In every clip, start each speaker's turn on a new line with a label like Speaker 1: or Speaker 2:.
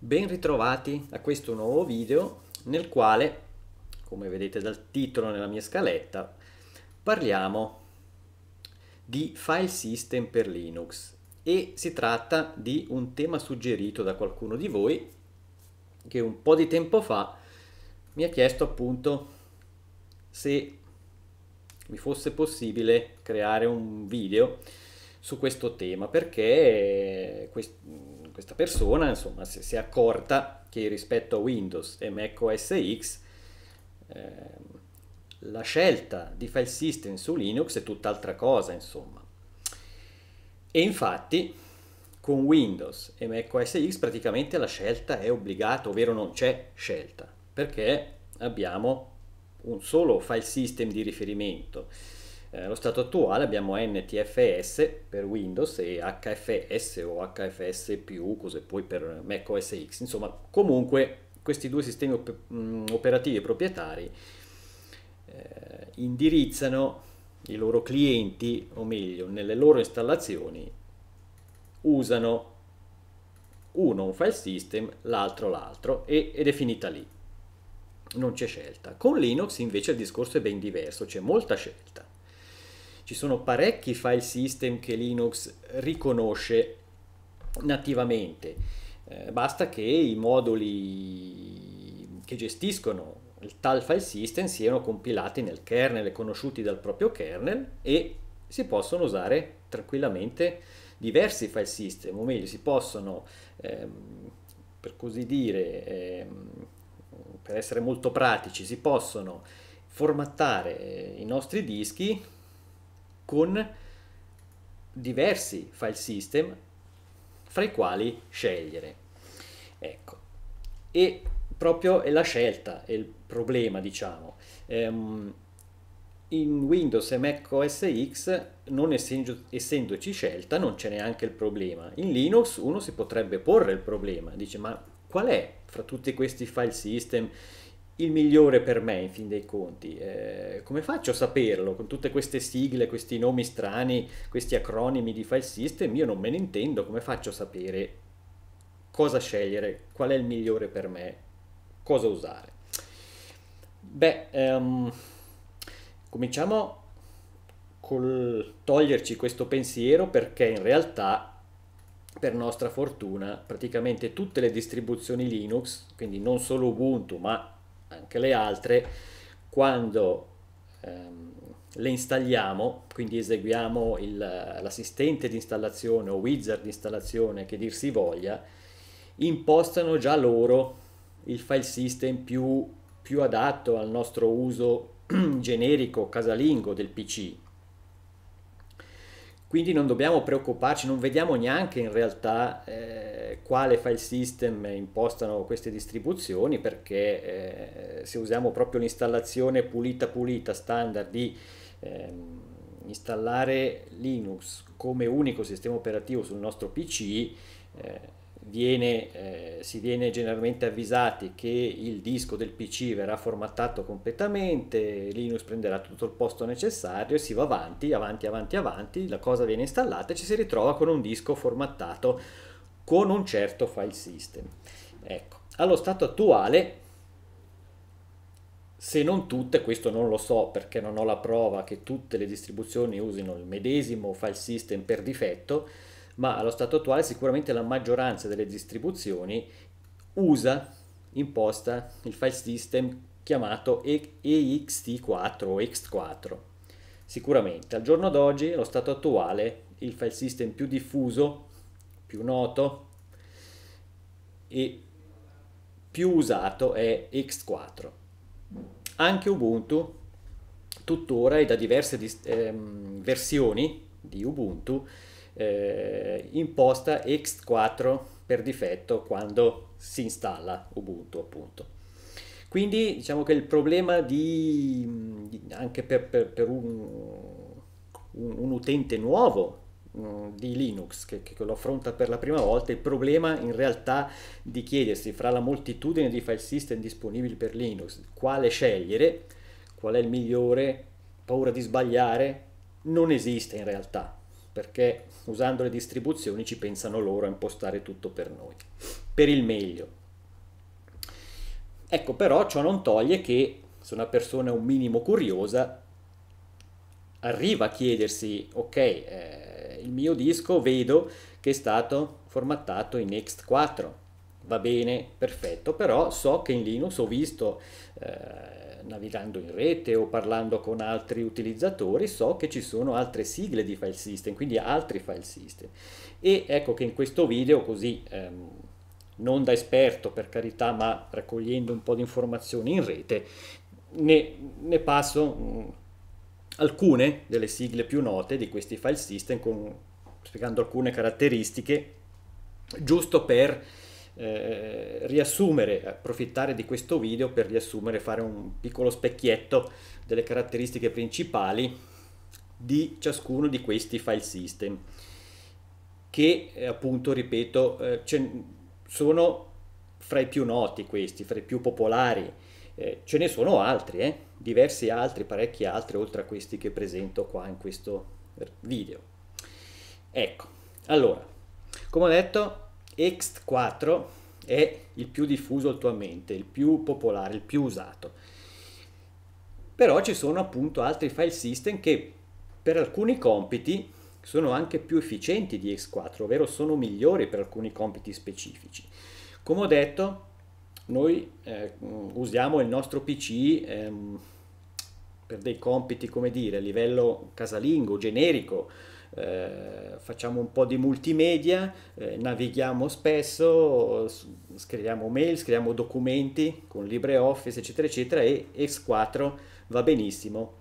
Speaker 1: Ben ritrovati a questo nuovo video nel quale, come vedete dal titolo nella mia scaletta, parliamo di file system per Linux e si tratta di un tema suggerito da qualcuno di voi che un po' di tempo fa mi ha chiesto appunto se mi fosse possibile creare un video su questo tema perché eh, quest- questa persona insomma, si-, si è accorta che rispetto a Windows e Mac OS X eh, la scelta di file system su Linux è tutt'altra cosa insomma e infatti con Windows e Mac OS X praticamente la scelta è obbligata ovvero non c'è scelta perché abbiamo un solo file system di riferimento eh, allo stato attuale abbiamo NTFS per Windows e HFS o HFS+, più cose poi per Mac OS X. Insomma, comunque questi due sistemi op mm, operativi proprietari eh, indirizzano i loro clienti, o meglio, nelle loro installazioni usano uno un file system, l'altro l'altro ed è finita lì. Non c'è scelta. Con Linux invece il discorso è ben diverso, c'è molta scelta ci sono parecchi file system che Linux riconosce nativamente. Eh, basta che i moduli che gestiscono il tal file system siano compilati nel kernel e conosciuti dal proprio kernel e si possono usare tranquillamente diversi file system, o meglio si possono, ehm, per così dire, ehm, per essere molto pratici, si possono formattare i nostri dischi con diversi file system fra i quali scegliere. Ecco, e proprio è la scelta, è il problema, diciamo. Ehm, in Windows e Mac OS X, non essendo, essendoci scelta, non c'è neanche il problema. In Linux uno si potrebbe porre il problema, dice ma qual è fra tutti questi file system il migliore per me in fin dei conti. Eh, come faccio a saperlo con tutte queste sigle, questi nomi strani, questi acronimi di file system? Io non me ne intendo, come faccio a sapere cosa scegliere, qual è il migliore per me, cosa usare? Beh, um, cominciamo col toglierci questo pensiero perché in realtà per nostra fortuna praticamente tutte le distribuzioni Linux, quindi non solo Ubuntu ma anche le altre, quando ehm, le installiamo, quindi eseguiamo il, l'assistente di installazione o wizard di installazione che dir si voglia, impostano già loro il file system più, più adatto al nostro uso generico casalingo del PC, quindi non dobbiamo preoccuparci, non vediamo neanche in realtà eh, quale file system impostano queste distribuzioni perché eh, se usiamo proprio l'installazione pulita pulita standard di ehm, installare Linux come unico sistema operativo sul nostro PC eh, viene, eh, si viene generalmente avvisati che il disco del PC verrà formattato completamente, Linux prenderà tutto il posto necessario, si va avanti, avanti, avanti, avanti, la cosa viene installata e ci si ritrova con un disco formattato con un certo file system. Ecco, allo stato attuale se non tutte, questo non lo so perché non ho la prova che tutte le distribuzioni usino il medesimo file system per difetto, ma allo stato attuale sicuramente la maggioranza delle distribuzioni usa, imposta il file system chiamato EXT4 o X4. Sicuramente al giorno d'oggi, allo stato attuale, il file system più diffuso, più noto e più usato è X4. Anche Ubuntu tuttora e da diverse ehm, versioni di Ubuntu eh, imposta ext4 per difetto quando si installa Ubuntu appunto. Quindi diciamo che il problema di, anche per, per, per un, un, un, utente nuovo di Linux che, che, lo affronta per la prima volta, il problema in realtà di chiedersi fra la moltitudine di file system disponibili per Linux quale scegliere, qual è il migliore, paura di sbagliare, non esiste in realtà perché usando le distribuzioni ci pensano loro a impostare tutto per noi, per il meglio. Ecco, però ciò non toglie che se una persona è un minimo curiosa, arriva a chiedersi, ok, eh, il mio disco vedo che è stato formattato in Next 4 va bene, perfetto, però so che in Linux ho visto... Eh, navigando in rete o parlando con altri utilizzatori, so che ci sono altre sigle di file system, quindi altri file system. E ecco che in questo video, così ehm, non da esperto per carità, ma raccogliendo un po' di informazioni in rete, ne, ne passo mh, mm, alcune delle sigle più note di questi file system, con, spiegando alcune caratteristiche, giusto per eh, riassumere, approfittare di questo video per riassumere, fare un piccolo specchietto delle caratteristiche principali di ciascuno di questi file system che eh, appunto ripeto eh, sono fra i più noti questi, fra i più popolari eh, ce ne sono altri, eh? diversi altri, parecchi altri oltre a questi che presento qua in questo eh, video ecco, allora come ho detto x 4 è il più diffuso attualmente, il più popolare, il più usato. Però ci sono appunto altri file system che per alcuni compiti sono anche più efficienti di X4, ovvero sono migliori per alcuni compiti specifici. Come ho detto, noi eh, usiamo il nostro PC ehm, per dei compiti, come dire, a livello casalingo, generico, eh, facciamo un po' di multimedia, eh, navighiamo spesso, scriviamo mail, scriviamo documenti con LibreOffice, eccetera, eccetera, e X4 va benissimo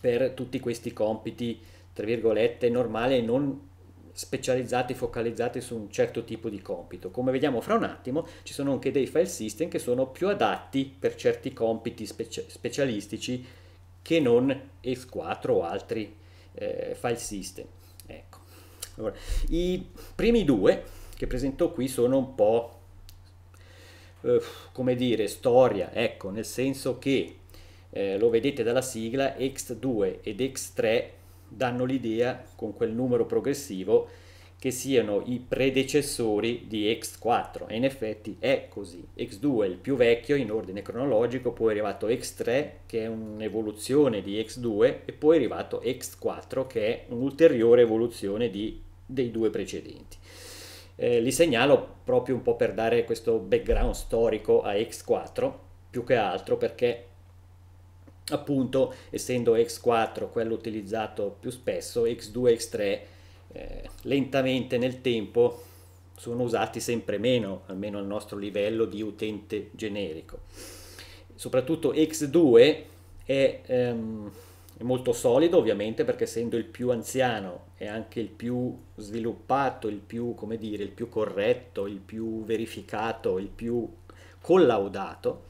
Speaker 1: per tutti questi compiti, tra virgolette, normali e non specializzati, focalizzati su un certo tipo di compito. Come vediamo fra un attimo, ci sono anche dei file system che sono più adatti per certi compiti speci- specialistici che non X4 o altri eh, file system. Ecco. Allora, I primi due che presento qui sono un po' eh, come dire storia, ecco, nel senso che eh, lo vedete dalla sigla X2 ed X3 danno l'idea con quel numero progressivo che siano i predecessori di X4 e in effetti è così. X2 è il più vecchio in ordine cronologico, poi è arrivato X3 che è un'evoluzione di X2 e poi è arrivato X4 che è un'ulteriore evoluzione di, dei due precedenti. Eh, li segnalo proprio un po' per dare questo background storico a X4 più che altro perché appunto essendo X4 quello utilizzato più spesso X2 e X3 eh, lentamente nel tempo sono usati sempre meno, almeno al nostro livello di utente generico. Soprattutto X2 è, ehm, è molto solido ovviamente perché essendo il più anziano è anche il più sviluppato, il più, come dire, il più corretto, il più verificato, il più collaudato,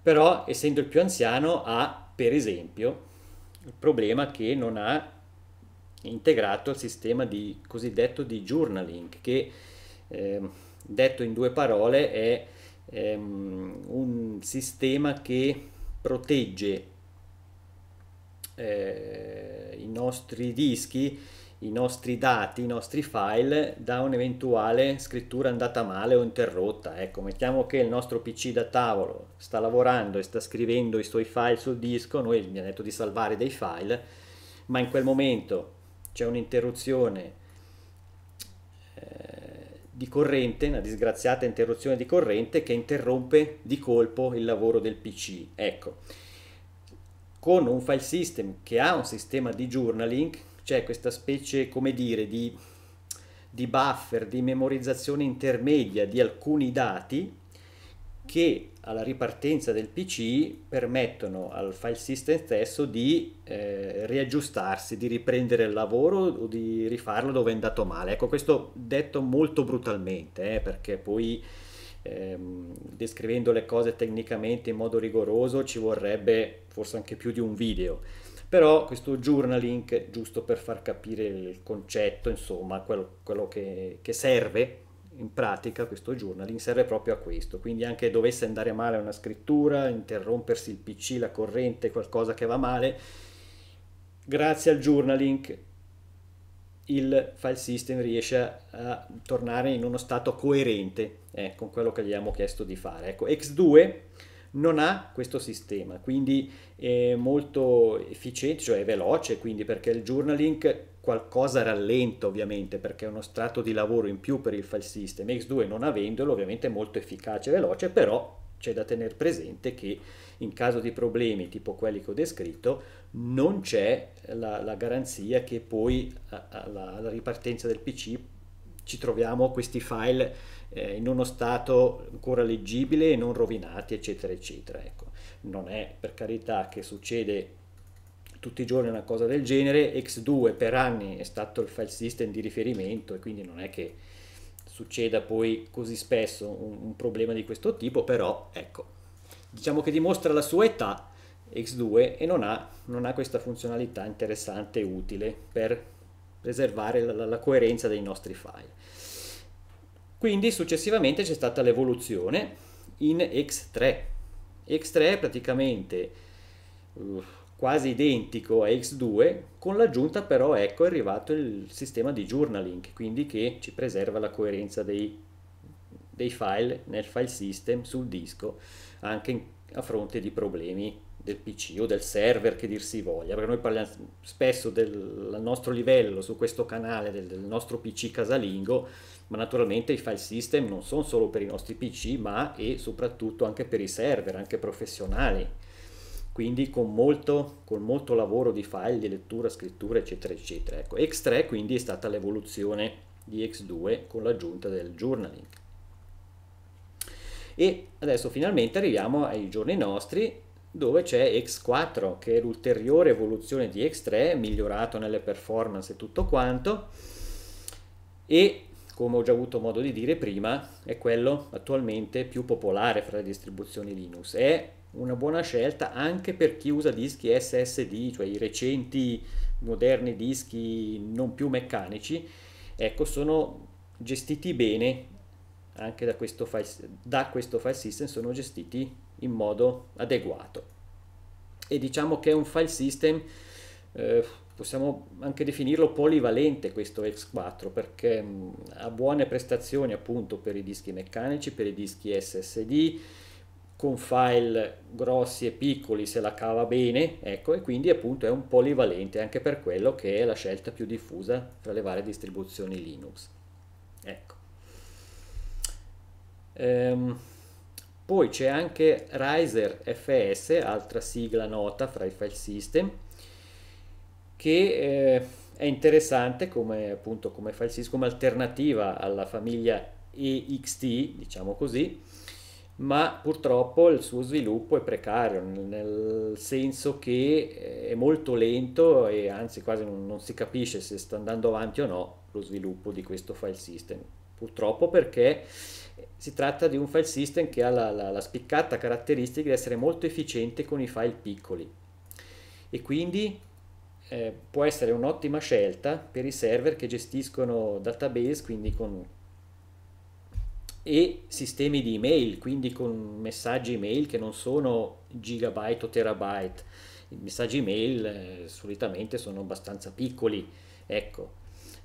Speaker 1: però essendo il più anziano ha per esempio il problema che non ha integrato il sistema di cosiddetto di journaling che eh, detto in due parole è ehm, un sistema che protegge eh, i nostri dischi i nostri dati, i nostri file da un'eventuale scrittura andata male o interrotta. Ecco, mettiamo che il nostro PC da tavolo sta lavorando e sta scrivendo i suoi file sul disco, noi abbiamo detto di salvare dei file, ma in quel momento c'è un'interruzione eh, di corrente, una disgraziata interruzione di corrente che interrompe di colpo il lavoro del PC. Ecco, con un file system che ha un sistema di journaling, c'è questa specie, come dire, di, di buffer, di memorizzazione intermedia di alcuni dati che alla ripartenza del PC permettono al file system stesso di eh, riaggiustarsi, di riprendere il lavoro o di rifarlo dove è andato male. Ecco, questo detto molto brutalmente, eh, perché poi ehm, descrivendo le cose tecnicamente in modo rigoroso ci vorrebbe forse anche più di un video però questo journaling giusto per far capire il concetto insomma quello, quello che, che, serve in pratica questo journaling serve proprio a questo, quindi anche dovesse andare male una scrittura, interrompersi il PC, la corrente, qualcosa che va male, grazie al journaling il file system riesce a tornare in uno stato coerente eh, con quello che gli abbiamo chiesto di fare. Ecco, X2 non ha questo sistema, quindi è molto efficiente, cioè è veloce, quindi perché il journaling qualcosa rallenta ovviamente perché è uno strato di lavoro in più per il file system, X2 non avendolo ovviamente è molto efficace e veloce, però c'è da tenere presente che in caso di problemi tipo quelli che ho descritto non c'è la, la garanzia che poi alla ripartenza del PC ci troviamo questi file eh, in uno stato ancora leggibile e non rovinati, eccetera, eccetera. Ecco. Non è per carità che succede tutti i giorni una cosa del genere, X2 per anni è stato il file system di riferimento e quindi non è che succeda poi così spesso un, un problema di questo tipo, però ecco, diciamo che dimostra la sua età X2 e non ha, non ha questa funzionalità interessante e utile per preservare la, la coerenza dei nostri file. Quindi successivamente c'è stata l'evoluzione in X3. X3 è praticamente uh, quasi identico a X2, con l'aggiunta però ecco è arrivato il sistema di journaling, quindi che ci preserva la coerenza dei, dei file nel file system sul disco, anche in, a fronte di problemi del PC o del server che dir si voglia, perché noi parliamo spesso del nostro livello su questo canale del, del nostro PC casalingo, ma naturalmente i file system non sono solo per i nostri PC, ma e soprattutto anche per i server, anche professionali. Quindi con molto, con molto lavoro di file, di lettura, scrittura, eccetera, eccetera. Ecco, X3 quindi è stata l'evoluzione di X2 con l'aggiunta del journaling. E adesso finalmente arriviamo ai giorni nostri dove c'è X4 che è l'ulteriore evoluzione di X3 migliorato nelle performance e tutto quanto e come ho già avuto modo di dire prima è quello attualmente più popolare fra le distribuzioni Linux è una buona scelta anche per chi usa dischi SSD cioè i recenti moderni dischi non più meccanici ecco sono gestiti bene anche da questo file, da questo file system sono gestiti in modo adeguato. E diciamo che è un file system, eh, possiamo anche definirlo polivalente questo X4 perché mh, ha buone prestazioni appunto per i dischi meccanici, per i dischi SSD, con file grossi e piccoli se la cava bene, ecco, e quindi appunto è un polivalente anche per quello che è la scelta più diffusa tra le varie distribuzioni Linux. Ecco. Ehm, poi c'è anche Riser FS, altra sigla nota fra i file system, che eh, è interessante come, appunto, come file system, come alternativa alla famiglia EXT, diciamo così, ma purtroppo il suo sviluppo è precario, nel senso che eh, è molto lento e anzi quasi non, non, si capisce se sta andando avanti o no lo sviluppo di questo file system. Purtroppo perché si tratta di un file system che ha la, la, la spiccata caratteristica di essere molto efficiente con i file piccoli e quindi eh, può essere un'ottima scelta per i server che gestiscono database, quindi con e sistemi di email, quindi con messaggi email che non sono gigabyte o terabyte. I messaggi email eh, solitamente sono abbastanza piccoli, ecco.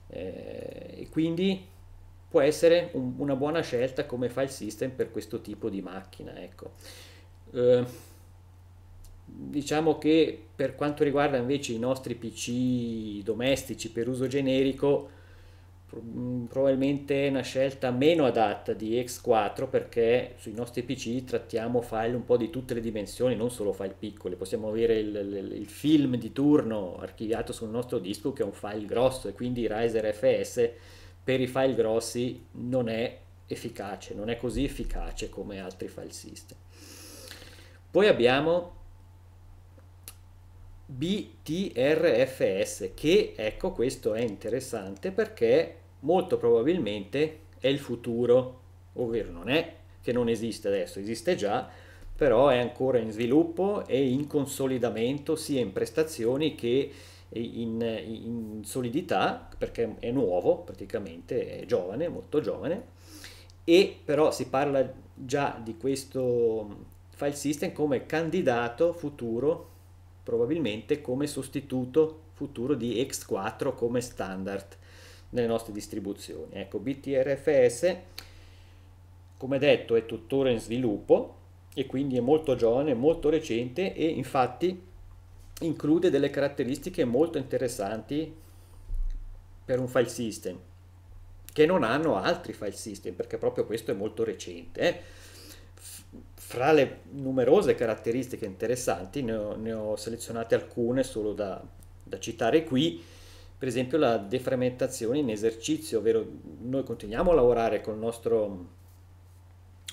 Speaker 1: Eh, e quindi può essere un, una buona scelta come file system per questo tipo di macchina. Ecco. Eh, diciamo che per quanto riguarda invece i nostri PC domestici per uso generico, mm, probabilmente è una scelta meno adatta di X4 perché sui nostri PC trattiamo file un po' di tutte le dimensioni, non solo file piccole, possiamo avere il, il, il, film di turno archiviato sul nostro disco che è un file grosso e quindi Riser FS per i file grossi non è efficace, non è così efficace come altri file system. Poi abbiamo BTRFS che ecco questo è interessante perché molto probabilmente è il futuro, ovvero non è che non esiste adesso, esiste già, però è ancora in sviluppo e in consolidamento sia in prestazioni che in in, in solidità perché è nuovo praticamente, è giovane, molto giovane e però si parla già di questo file system come candidato futuro probabilmente come sostituto futuro di X4 come standard nelle nostre distribuzioni. Ecco, BTRFS come detto è tuttora in sviluppo e quindi è molto giovane, molto recente e infatti include delle caratteristiche molto interessanti per un file system che non hanno altri file system perché proprio questo è molto recente. Eh. Fra le numerose caratteristiche interessanti ne ho, ne ho selezionate alcune solo da, da citare qui per esempio la defragmentazione in esercizio, ovvero noi continuiamo a lavorare col nostro,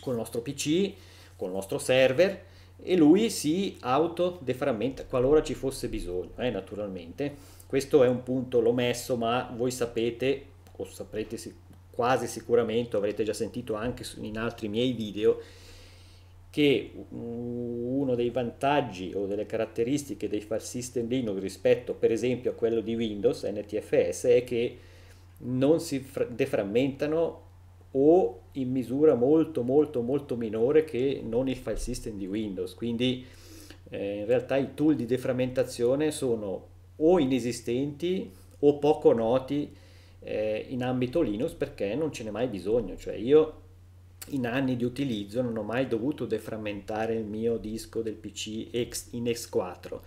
Speaker 1: col nostro PC, con il nostro server, e lui si autodeframmenta qualora ci fosse bisogno, eh, naturalmente. Questo è un punto, l'ho messo, ma voi sapete, o saprete quasi sicuramente, avrete già sentito anche in altri miei video, che uno dei vantaggi o delle caratteristiche dei file system Linux rispetto per esempio a quello di Windows NTFS è che non si deframmentano o in misura molto molto molto minore che non il file system di Windows. Quindi eh, in realtà i tool di deframmentazione sono o inesistenti o poco noti eh, in ambito Linux perché non ce n'è mai bisogno. Cioè io in anni di utilizzo non ho mai dovuto deframmentare il mio disco del PC in X4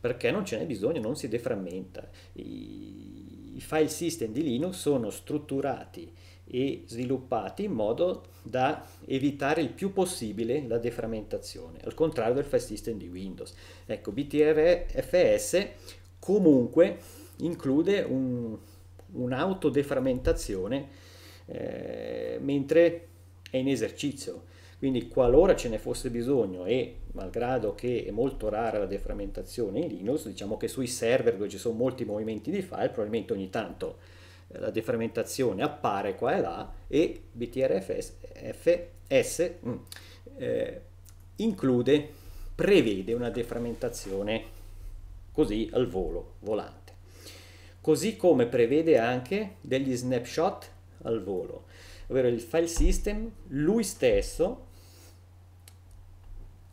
Speaker 1: perché non ce n'è bisogno, non si deframmenta. I, file system di Linux sono strutturati e sviluppati in modo da evitare il più possibile la defragmentazione, al contrario del file system di Windows. Ecco, BTFS comunque include un, un'autodefragmentazione eh, mentre è in esercizio. Quindi qualora ce ne fosse bisogno e malgrado che è molto rara la defragmentazione in Linux, diciamo che sui server dove ci sono molti movimenti di file, probabilmente ogni tanto eh, la defermentazione appare qua e là e BTRFS mm, eh, include, prevede una defermentazione così al volo, volante. Così come prevede anche degli snapshot al volo, ovvero il file system lui stesso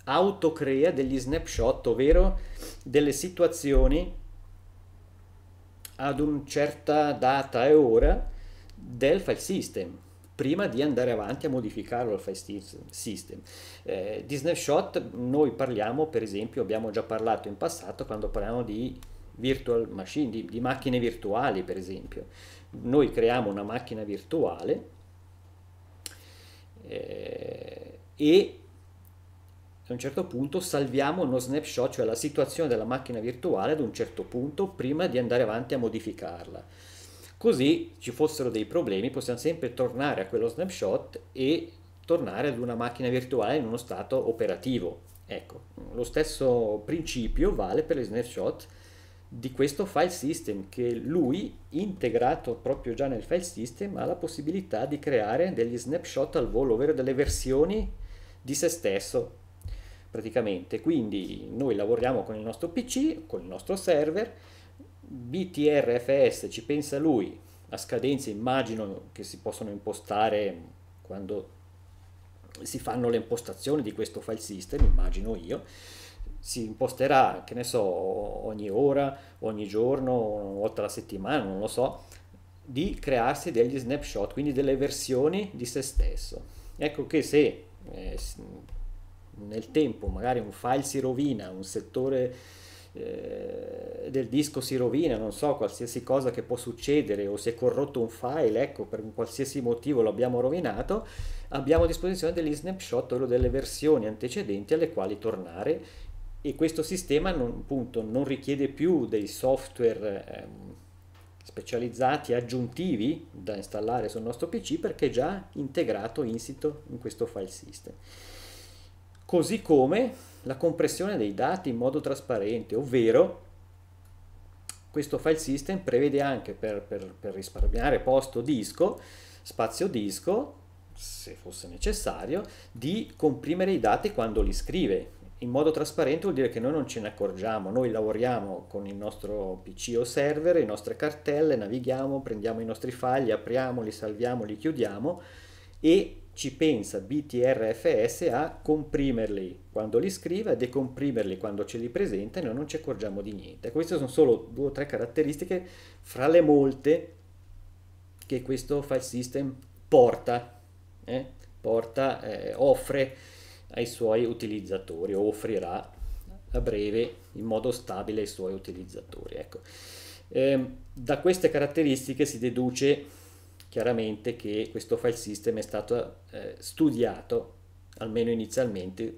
Speaker 1: autocrea degli snapshot, ovvero delle situazioni ad una certa data e ora del file system prima di andare avanti a modificarlo al file system. Eh, di snapshot noi parliamo, per esempio, abbiamo già parlato in passato quando parliamo di virtual machine, di, di macchine virtuali, per esempio. Noi creiamo una macchina virtuale eh, e a un certo punto salviamo uno snapshot, cioè la situazione della macchina virtuale ad un certo punto prima di andare avanti a modificarla. Così ci fossero dei problemi possiamo sempre tornare a quello snapshot e tornare ad una macchina virtuale in uno stato operativo. Ecco, lo stesso principio vale per gli snapshot di questo file system che lui integrato proprio già nel file system ha la possibilità di creare degli snapshot al volo, ovvero delle versioni di se stesso praticamente. Quindi noi lavoriamo con il nostro PC, con il nostro server, BTRFS ci pensa lui, a scadenze immagino che si possono impostare quando si fanno le impostazioni di questo file system, immagino io, si imposterà, che ne so, ogni ora, ogni giorno, una volta alla settimana, non lo so, di crearsi degli snapshot, quindi delle versioni di se stesso. Ecco che se eh, nel tempo magari un file si rovina, un settore eh, del disco si rovina, non so, qualsiasi cosa che può succedere o si è corrotto un file, ecco, per qualsiasi motivo lo abbiamo rovinato, abbiamo a disposizione degli snapshot, ovvero delle versioni antecedenti alle quali tornare e questo sistema non, appunto, non richiede più dei software ehm, specializzati aggiuntivi da installare sul nostro PC perché è già integrato, in sito in questo file system così come la compressione dei dati in modo trasparente, ovvero questo file system prevede anche per, per, per risparmiare posto disco, spazio disco, se fosse necessario, di comprimere i dati quando li scrive. In modo trasparente vuol dire che noi non ce ne accorgiamo, noi lavoriamo con il nostro PC o server, le nostre cartelle, navighiamo, prendiamo i nostri file, li apriamo, li salviamo, li chiudiamo e ci pensa BTRFS a comprimerli quando li scrive, a decomprimerli quando ce li presenta e noi non ci accorgiamo di niente. Queste sono solo due o tre caratteristiche fra le molte che questo file system porta, eh? porta eh, offre ai suoi utilizzatori, offrirà a breve in modo stabile ai suoi utilizzatori. Ecco. Eh, da queste caratteristiche si deduce chiaramente che questo file system è stato eh, studiato, almeno inizialmente,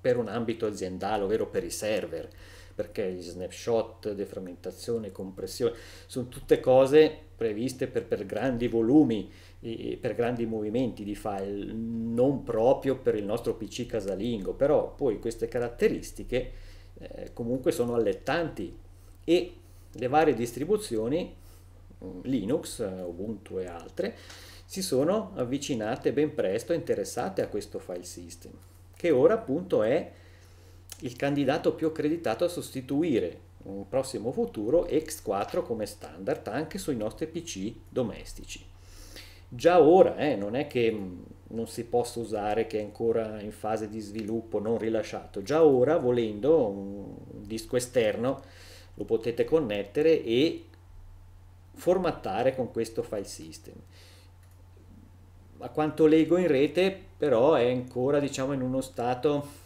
Speaker 1: per un ambito aziendale, ovvero per i server, perché gli snapshot, deframmentazione, compressione, sono tutte cose previste per, per grandi volumi, per grandi movimenti di file, non proprio per il nostro PC casalingo, però poi queste caratteristiche eh, comunque sono allettanti e le varie distribuzioni Linux, Ubuntu e altre, si sono avvicinate ben presto e interessate a questo file system, che ora appunto è il candidato più accreditato a sostituire un prossimo futuro X4 come standard anche sui nostri PC domestici. Già ora eh, non è che mm, non si possa usare, che è ancora in fase di sviluppo, non rilasciato, già ora volendo un disco esterno lo potete connettere e formattare con questo file system. A quanto leggo in rete però è ancora diciamo in uno stato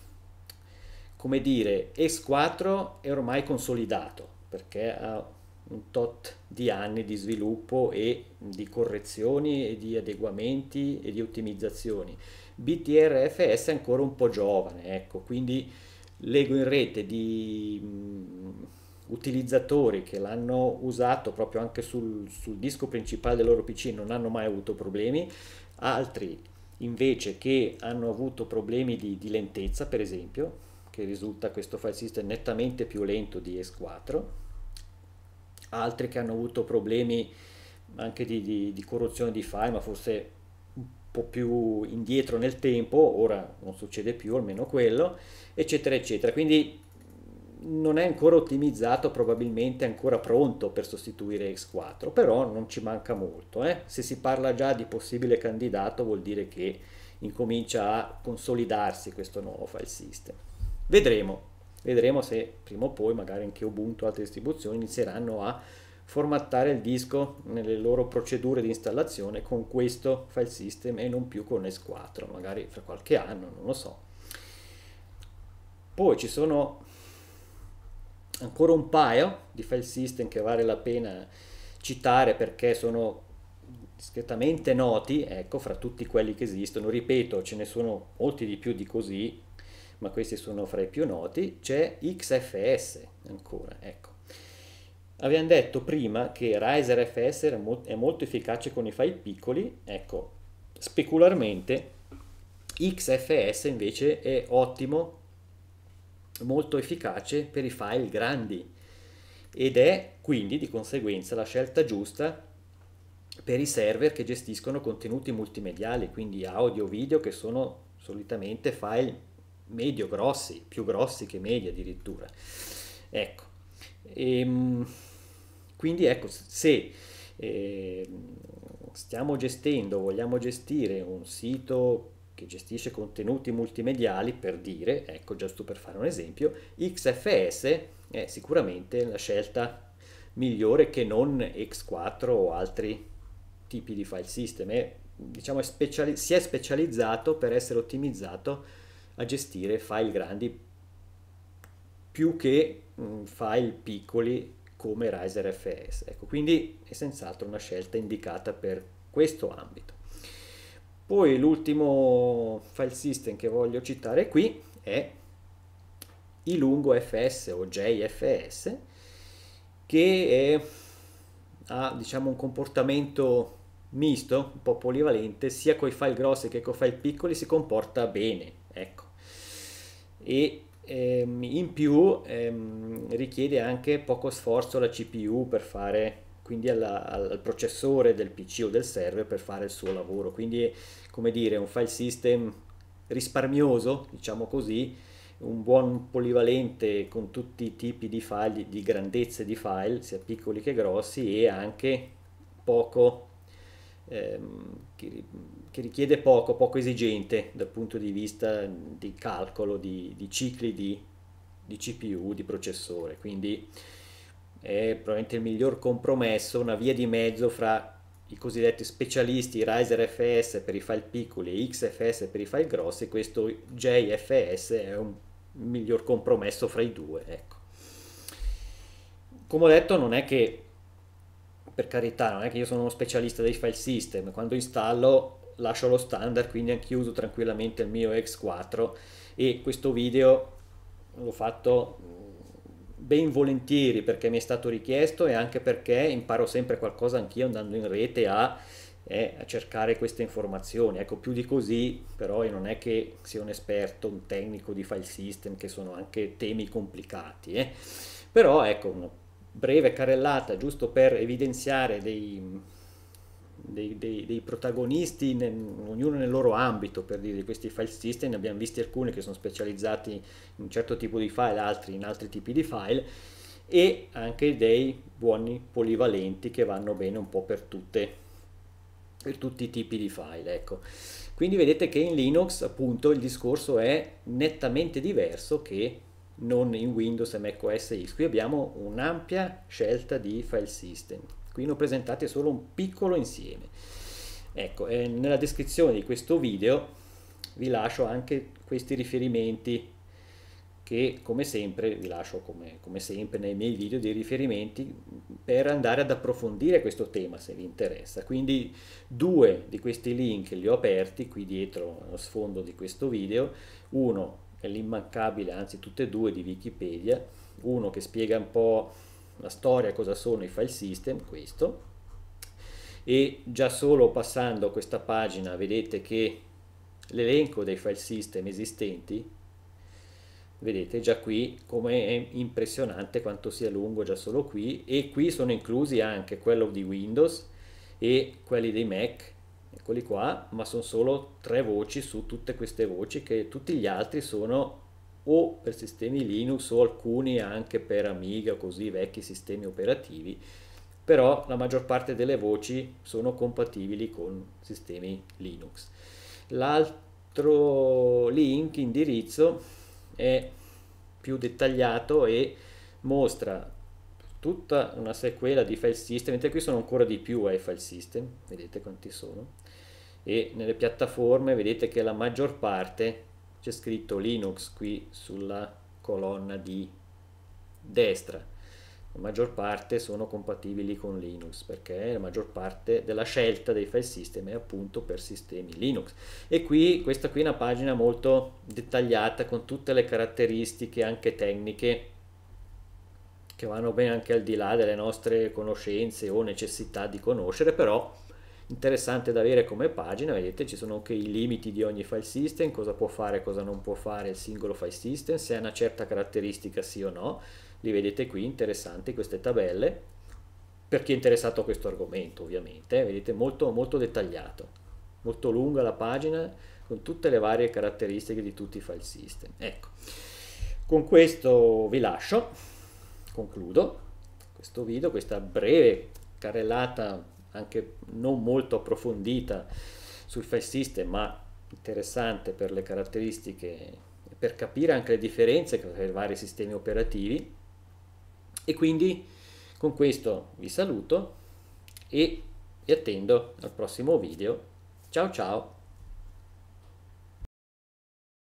Speaker 1: come dire S4 è ormai consolidato perché ha un tot di anni di sviluppo e di correzioni e di adeguamenti e di ottimizzazioni. BTRFS è ancora un po' giovane, ecco, quindi leggo in rete di utilizzatori che l'hanno usato proprio anche sul, sul, disco principale del loro PC non hanno mai avuto problemi, altri invece che hanno avuto problemi di, di lentezza, per esempio, che risulta questo file system nettamente più lento di S4, altri che hanno avuto problemi anche di, di, di corruzione di file, ma forse un po' più indietro nel tempo, ora non succede più, almeno quello, eccetera, eccetera. Quindi non è ancora ottimizzato, probabilmente è ancora pronto per sostituire X4, però non ci manca molto. Eh? Se si parla già di possibile candidato vuol dire che incomincia a consolidarsi questo nuovo file system. Vedremo, vedremo se prima o poi magari anche Ubuntu e altre distribuzioni inizieranno a formattare il disco nelle loro procedure di installazione con questo file system e non più con S4, magari fra qualche anno, non lo so. Poi ci sono ancora un paio di file system che vale la pena citare perché sono discretamente noti, ecco, fra tutti quelli che esistono, ripeto, ce ne sono molti di più di così, ma questi sono fra i più noti, c'è XFS ancora, ecco. Abbiamo detto prima che Riser FS è molto efficace con i file piccoli, ecco, specularmente XFS invece è ottimo molto efficace per i file grandi ed è quindi di conseguenza la scelta giusta per i server che gestiscono contenuti multimediali, quindi audio, video, che sono solitamente file medio grossi, più grossi che medi addirittura. Ecco, e, ehm, quindi ecco, se eh, stiamo gestendo, vogliamo gestire un sito che gestisce contenuti multimediali, per dire, ecco giusto per fare un esempio, XFS è sicuramente la scelta migliore che non X4 o altri tipi di file system, è, diciamo, è speciali- si è specializzato per essere ottimizzato a gestire file grandi più che mh, mm, file piccoli come Riser FS. Ecco, quindi è senz'altro una scelta indicata per questo ambito. Poi l'ultimo file system che voglio citare qui è ilungofs o jfs che è, ha diciamo, un comportamento misto, un po' polivalente, sia con i file grossi che con i file piccoli si comporta bene, ecco. E ehm, in più ehm, richiede anche poco sforzo alla CPU per fare quindi alla, al processore del PC o del server per fare il suo lavoro. Quindi è come dire un file system risparmioso, diciamo così, un buon polivalente con tutti i tipi di file, di grandezze di file, sia piccoli che grossi, e anche poco ehm, che, che, richiede poco, poco esigente dal punto di vista di calcolo, di, di cicli di, di CPU, di processore. Quindi è probabilmente il miglior compromesso, una via di mezzo fra i cosiddetti specialisti Riser FS per i file piccoli e XFS per i file grossi, questo JFS è un miglior compromesso fra i due. Ecco. Come ho detto, non è che, per carità, non è che io sono uno specialista dei file system, quando installo lascio lo standard, quindi anche uso tranquillamente il mio X4 e questo video l'ho fatto ben volentieri perché mi è stato richiesto e anche perché imparo sempre qualcosa anch'io andando in rete a, eh, a cercare queste informazioni. Ecco, più di così però io non è che sia un esperto, un tecnico di file system che sono anche temi complicati. Eh. Però ecco, una breve carrellata giusto per evidenziare dei dei, dei, dei protagonisti, nel, ognuno nel loro ambito, per dire, di questi file system, ne abbiamo visti alcuni che sono specializzati in un certo tipo di file, altri in altri tipi di file, e anche dei buoni polivalenti che vanno bene un po' per, tutte, per tutti i tipi di file, ecco. Quindi vedete che in Linux appunto il discorso è nettamente diverso che non in Windows e os X. Qui abbiamo un'ampia scelta di file system qui ne ho presentate solo un piccolo insieme. Ecco, eh, nella descrizione di questo video vi lascio anche questi riferimenti che come sempre vi lascio come, come, sempre nei miei video dei riferimenti per andare ad approfondire questo tema se vi interessa quindi due di questi link li ho aperti qui dietro lo sfondo di questo video uno è l'immancabile anzi tutte e due di wikipedia uno che spiega un po' la storia, cosa sono i file system, questo. E già solo passando questa pagina vedete che l'elenco dei file system esistenti, vedete già qui come è impressionante quanto sia lungo già solo qui e qui sono inclusi anche quello di Windows e quelli dei Mac, eccoli qua, ma sono solo tre voci su tutte queste voci che tutti gli altri sono o per sistemi Linux o alcuni anche per Amiga, così vecchi sistemi operativi, però la maggior parte delle voci sono compatibili con sistemi Linux. L'altro link indirizzo è più dettagliato e mostra tutta una sequela di file system, mentre qui sono ancora di più ai eh, file system, vedete quanti sono, e nelle piattaforme vedete che la maggior parte c'è scritto Linux qui sulla colonna di destra. La maggior parte sono compatibili con Linux perché la maggior parte della scelta dei file system è appunto per sistemi Linux. E qui questa qui è una pagina molto dettagliata con tutte le caratteristiche anche tecniche che vanno ben anche al di là delle nostre conoscenze o necessità di conoscere, però interessante da avere come pagina, vedete ci sono anche i limiti di ogni file system, cosa può fare e cosa non può fare il singolo file system, se ha una certa caratteristica sì o no, li vedete qui, interessanti queste tabelle, per chi è interessato a questo argomento ovviamente, eh, vedete molto, molto dettagliato, molto lunga la pagina con tutte le varie caratteristiche di tutti i file system. Ecco, con questo vi lascio, concludo questo video, questa breve carrellata anche non molto approfondita sul file system, ma interessante per le caratteristiche per capire anche le differenze tra i vari sistemi operativi e quindi con questo vi saluto e vi attendo al prossimo video ciao ciao